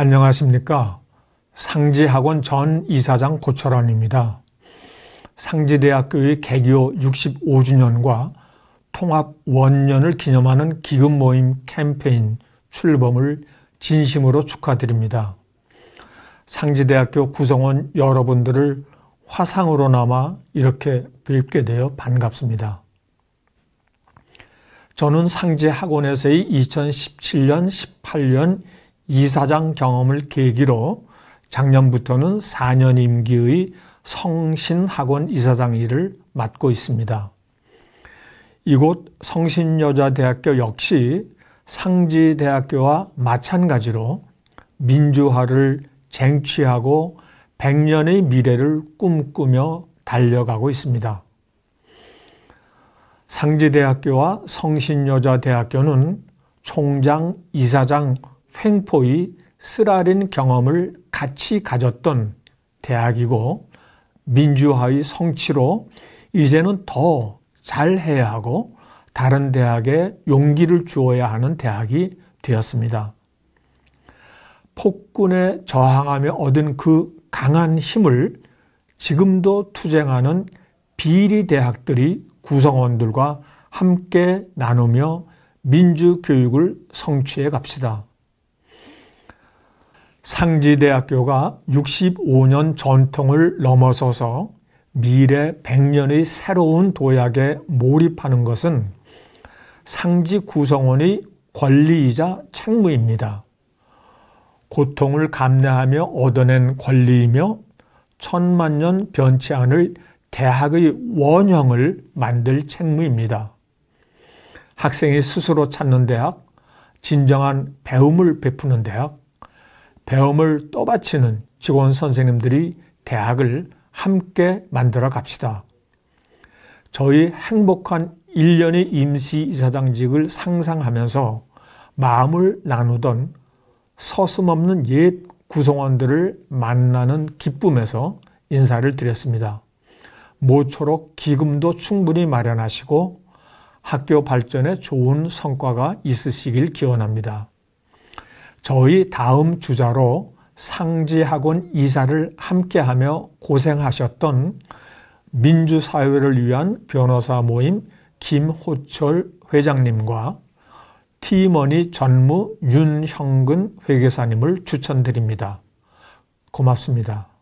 안녕하십니까. 상지학원 전 이사장 고철환입니다 상지대학교의 개교 65주년과 통합 원년을 기념하는 기금 모임 캠페인 출범을 진심으로 축하드립니다. 상지대학교 구성원 여러분들을 화상으로 남아 이렇게 뵙게 되어 반갑습니다. 저는 상지학원에서의 2017년, 18년, 이사장 경험을 계기로 작년부터는 4년 임기의 성신학원 이사장 일을 맡고 있습니다. 이곳 성신여자대학교 역시 상지대학교와 마찬가지로 민주화를 쟁취하고 100년의 미래를 꿈꾸며 달려가고 있습니다. 상지대학교와 성신여자대학교는 총장, 이사장 횡포의 쓰라린 경험을 같이 가졌던 대학이고 민주화의 성취로 이제는 더 잘해야 하고 다른 대학에 용기를 주어야 하는 대학이 되었습니다. 폭군에 저항하며 얻은 그 강한 힘을 지금도 투쟁하는 비리 대학들이 구성원들과 함께 나누며 민주교육을 성취해 갑시다. 상지대학교가 65년 전통을 넘어서서 미래 100년의 새로운 도약에 몰입하는 것은 상지 구성원의 권리이자 책무입니다. 고통을 감내하며 얻어낸 권리이며 천만 년 변치 않을 대학의 원형을 만들 책무입니다. 학생이 스스로 찾는 대학, 진정한 배움을 베푸는 대학, 배움을 떠받치는 직원 선생님들이 대학을 함께 만들어 갑시다. 저희 행복한 1년의 임시이사장직을 상상하면서 마음을 나누던 서슴없는 옛 구성원들을 만나는 기쁨에서 인사를 드렸습니다. 모쪼록 기금도 충분히 마련하시고 학교 발전에 좋은 성과가 있으시길 기원합니다. 저희 다음 주자로 상지학원 이사를 함께하며 고생하셨던 민주사회를 위한 변호사 모임 김호철 회장님과 티머니 전무 윤형근 회계사님을 추천드립니다. 고맙습니다.